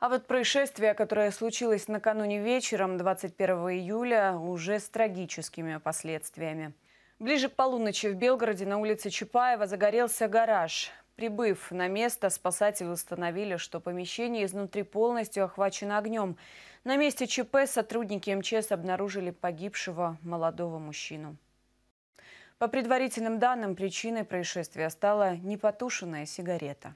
А вот происшествие, которое случилось накануне вечером, 21 июля, уже с трагическими последствиями. Ближе к полуночи в Белгороде на улице Чапаева загорелся гараж. Прибыв на место, спасатели установили, что помещение изнутри полностью охвачено огнем. На месте ЧП сотрудники МЧС обнаружили погибшего молодого мужчину. По предварительным данным, причиной происшествия стала непотушенная сигарета.